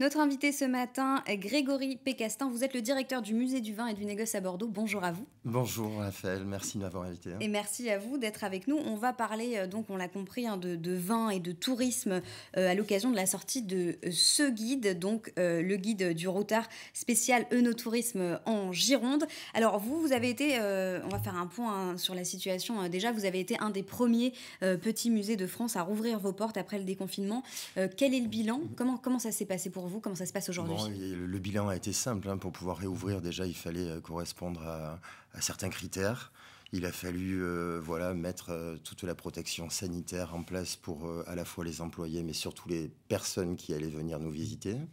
Notre invité ce matin, Grégory Pécastin, vous êtes le directeur du musée du vin et du négoce à Bordeaux. Bonjour à vous. Bonjour Raphaël, merci de m'avoir invité. Hein. Et merci à vous d'être avec nous. On va parler, euh, donc on l'a compris, hein, de, vin et de tourisme euh, à l'occasion de la sortie de euh, ce guide, donc le guide du routard spécial Euno-tourisme en Gironde. Alors vous, vous avez été, on va faire un point hein, sur la situation déjà, vous avez été un des premiers petits musées de France à rouvrir vos portes après le déconfinement. Quel est le bilan mm-hmm. comment, comment ça s'est passé pour vous Comment ça se passe aujourd'hui Le bilan a été simple. Hein. pour pouvoir réouvrir, déjà, il fallait euh, correspondre à, certains critères. Il a fallu euh, voilà, mettre euh, toute la protection sanitaire en place pour à la fois les employés, mais surtout les personnes qui allaient venir nous visiter. Mhm.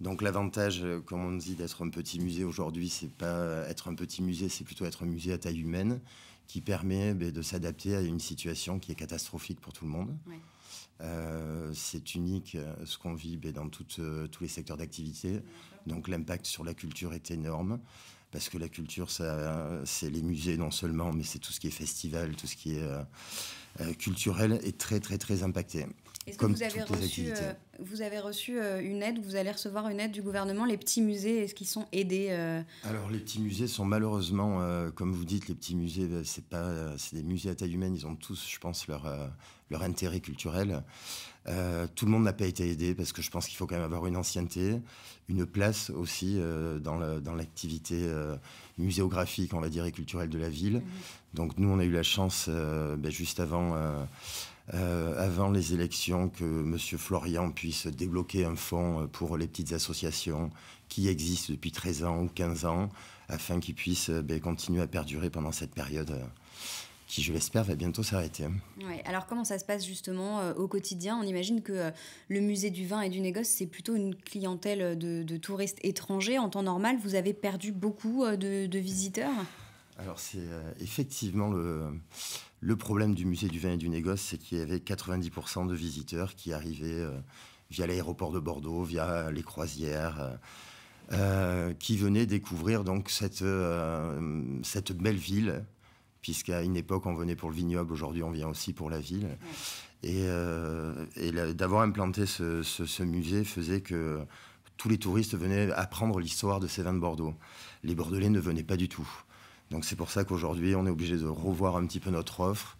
Donc l'avantage, comme on dit, d'être un petit musée aujourd'hui, c'est pas être un petit musée, c'est plutôt être un musée à taille humaine qui permet ben, de s'adapter à une situation qui est catastrophique pour tout le monde. Euh, c'est unique euh, ce qu'on vit ben, dans euh, tous les secteurs d'activité. Donc l'impact sur la culture est énorme. Parce que la culture, c'est les musées non seulement, mais c'est tout ce qui est festival, tout ce qui est culturel, est très très très impacté. Est-ce que euh, vous avez, reçu, vous avez reçu une aide, vous allez recevoir une aide du gouvernement Les petits musées, est-ce qu'ils sont aidés euh? Alors les petits musées sont malheureusement, euh, comme vous dites, les petits musées, c'est pas, des musées à taille humaine, ils ont tous, je pense, leur, leur intérêt culturel. tout le monde n'a pas été aidé parce que je pense qu'il faut quand même avoir une ancienneté, une place aussi dans, le, dans l'activité muséographique, on va dire, et culturelle de la ville. Mmh Donc nous, on a eu la chance, ben, juste avant euh, avant les élections que M. Florian puisse débloquer un fonds euh, pour les petites associations qui existent depuis 13 ans ou 15 ans, afin qu'ils puissent euh, ben, continuer à perdurer pendant cette période qui, je l'espère, va bientôt s'arrêter. Hein. Alors, comment ça se passe justement au quotidien On imagine que le musée du vin et du négoce, c'est plutôt une clientèle de, touristes étrangers. En temps normal, vous avez perdu beaucoup de, de, visiteurs Alors, c'est effectivement le, le problème du musée du vin et du négoce, c'est qu'il y avait 90% de visiteurs qui arrivaient euh, via l'aéroport de Bordeaux, via les croisières, euh, euh, qui venaient découvrir donc cette, belle ville, puisqu'à une époque on venait pour le vignoble, aujourd'hui on vient aussi pour la ville. Et, d'avoir implanté ce, ce, musée faisait que tous les touristes venaient apprendre l'histoire de ces vins de Bordeaux. Les Bordelais ne venaient pas du tout. Donc c'est pour ça qu'aujourd'hui, on est obligé de revoir un petit peu notre offre,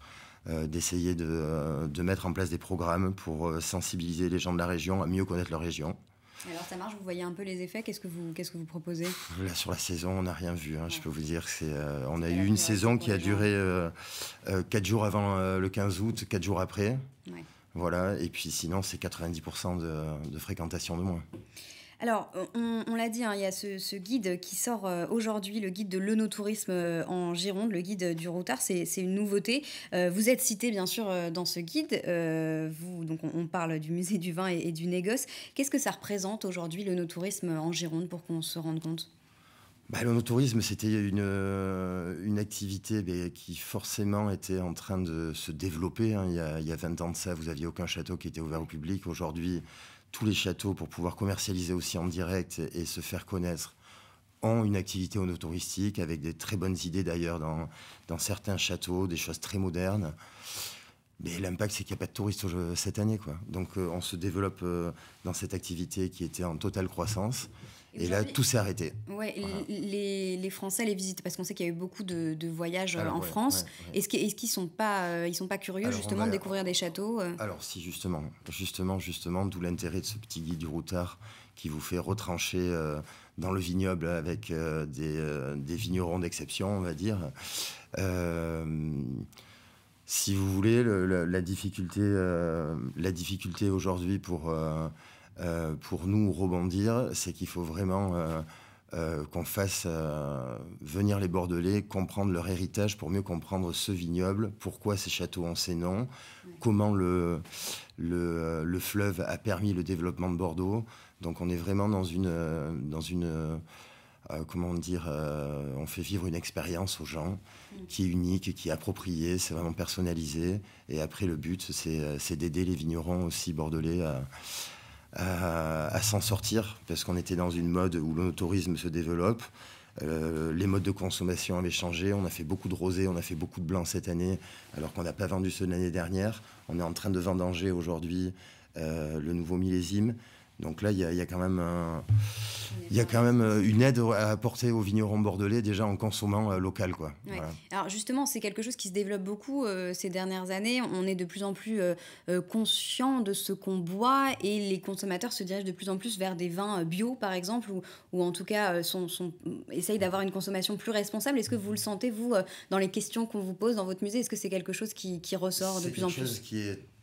euh, d'essayer de, euh, de, mettre en place des programmes pour euh, sensibiliser les gens de la région à mieux connaître leur région. Alors ça marche, vous voyez un peu les effets, qu'est-ce que vous, qu'est-ce que vous proposez Là sur la saison, on n'a rien vu, hein, je peux vous dire. que c'est, on a eu une saison qui a duré euh, 4 jours avant le 15 août, 4 jours après. Voilà, et puis sinon c'est 90% de, de fréquentation de moins. Alors, on, l'a dit, hein, il y a ce, guide qui sort euh, aujourd'hui, le guide de lenotourisme euh, en Gironde, le guide du routard, c'est une nouveauté. Euh, vous êtes cité, bien sûr, dans ce guide. vous, donc, on, parle du musée du vin et, du négoce. Qu'est-ce que ça représente aujourd'hui, l'Enotourisme en Gironde, pour qu'on se rende compte bah, c'était une, une, activité qui forcément était en train de se développer. Hein. Il, y a, il, 20 ans de ça, vous aviez aucun château qui était ouvert au public. Aujourd'hui, tous les châteaux pour pouvoir commercialiser aussi en direct et, se faire connaître ont une activité onotouristique avec des très bonnes idées d'ailleurs dans, certains châteaux, des choses très modernes. Mais l'impact, c'est qu'il n'y a pas de touristes cette année. Donc euh, on se développe euh, dans cette activité qui était en totale croissance. Et là, tout s'est arrêté. Ouais, les, les, Français les visitent parce qu'on sait qu'il y a eu beaucoup de, de voyages euh, en France. Est-ce qu'ils ne sont pas, euh, ils sont pas curieux justement de découvrir des châteaux euh Alors si justement, justement, justement, d'où l'intérêt de ce petit guide du routard qui vous fait retrancher dans le vignoble avec des, des, vignerons d'exception, on va dire. si vous voulez, la, difficulté, la difficulté aujourd'hui pour euh, pour nous rebondir, c'est qu'il faut vraiment euh, euh, qu'on fasse venir les Bordelais, comprendre leur héritage pour mieux comprendre ce vignoble, pourquoi ces châteaux ont ces noms, comment le, le, fleuve a permis le développement de Bordeaux. Donc on est vraiment dans une... Dans une comment dire, on fait vivre une expérience aux gens mm. qui est unique, qui est appropriée, c'est vraiment personnalisé. Et après, le but, c'est d'aider les vignerons aussi bordelais à, euh, à, s'en sortir, parce qu'on était dans une mode où le se développe. Euh, les modes de consommation avaient changé. On a fait beaucoup de rosé, on a fait beaucoup de blancs cette année, alors qu'on n'a pas vendu ce l'année dernière. On est en train de vendanger aujourd'hui euh, le nouveau millésime. Donc là, il y a, quand même. Euh, euh, une aide à apporter aux vignerons bordelais déjà en consommant euh, local. Quoi. Alors justement, c'est quelque chose qui se développe beaucoup ces dernières années. On est de plus en plus conscient de ce qu'on boit et les consommateurs se dirigent de plus en plus vers des vins bio, par exemple, ou, en tout cas essayent d'avoir une consommation plus responsable. Est-ce que vous le sentez, vous, dans les questions qu'on vous pose dans votre musée Est-ce que c'est quelque chose qui, ressort de plus en plus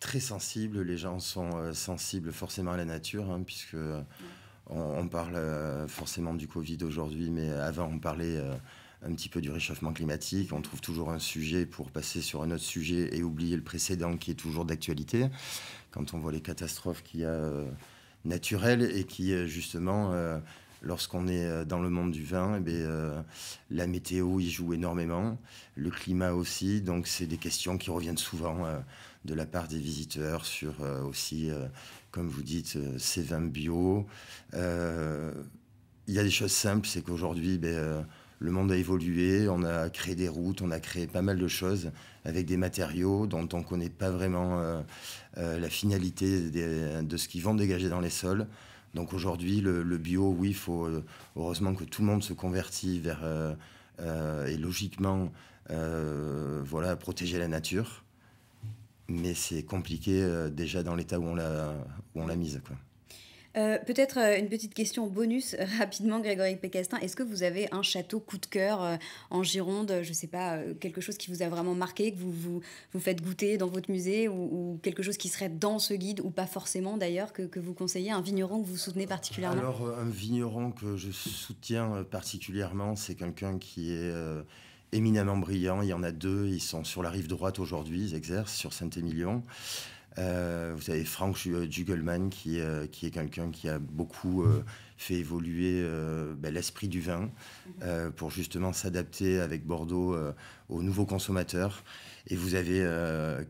très sensible. Les gens sont euh, sensibles forcément à la nature, puisqu'on hein, puisque euh, on, parle euh, forcément du Covid aujourd'hui, mais avant on parlait un petit peu du réchauffement climatique. On trouve toujours un sujet pour passer sur un autre sujet et oublier le précédent qui est toujours d'actualité. Quand on voit les catastrophes qu'il y a naturelles et qui justement Lorsqu'on est euh, dans le monde du vin, eh euh, la météo y joue énormément, le climat aussi. Donc, c'est des questions qui reviennent souvent euh, de la part des visiteurs sur aussi, comme vous dites, ces vins bio. Il y a des choses simples, c'est qu'aujourd'hui, eh le monde a évolué, on a créé des routes, on a créé pas mal de choses avec des matériaux dont on ne connaît pas vraiment la finalité de ce qu'ils vont dégager dans les sols. Donc aujourd'hui, le, bio, oui, il faut, euh, heureusement que tout le monde se convertit vers, euh, euh, et logiquement, voilà, protéger la nature. Mais c'est compliqué déjà dans l'état où on l'a mise. Quoi. Euh, peut-être euh, une petite question bonus euh, rapidement, Grégory Pécastin. Est-ce que vous avez un château coup de cœur en Gironde Je ne sais pas, quelque chose qui vous a vraiment marqué, que vous vous, faites goûter dans votre musée ou, quelque chose qui serait dans ce guide ou pas forcément d'ailleurs que, vous conseillez Un vigneron que vous soutenez particulièrement Alors, un vigneron que je soutiens particulièrement, c'est quelqu'un qui est. éminemment brillant. Il y en a deux, ils sont sur la rive droite aujourd'hui, ils exercent sur Saint-Émilion. Euh, vous avez Franck euh, Jugelman, qui, euh, qui est quelqu'un qui a beaucoup fait évoluer ben, l'esprit du vin pour justement s'adapter avec Bordeaux aux nouveaux consommateurs. Et vous avez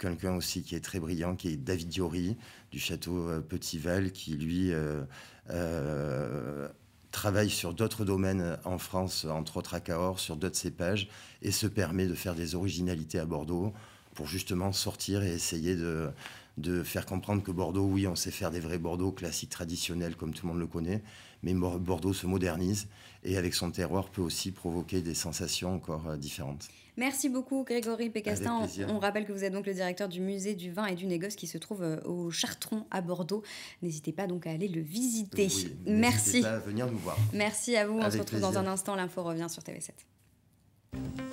quelqu'un aussi qui est très brillant, qui est David Diori, du château Petit Val qui lui travaille sur d'autres domaines en France, entre autres à Cahors, sur d'autres cépages, et se permet de faire des originalités à Bordeaux pour justement sortir et essayer de, de faire comprendre que Bordeaux, oui, on sait faire des vrais Bordeaux classiques, traditionnels, comme tout le monde le connaît, mais Bordeaux se modernise et avec son terroir peut aussi provoquer des sensations encore euh, différentes. Merci beaucoup Grégory Pécastin. On, rappelle que vous êtes donc le directeur du musée du vin et du négoce qui se trouve euh, au Chartron à Bordeaux. N'hésitez pas donc à aller le visiter. Merci. Merci à vous. on se retrouve dans un instant. L'info revient sur TV7.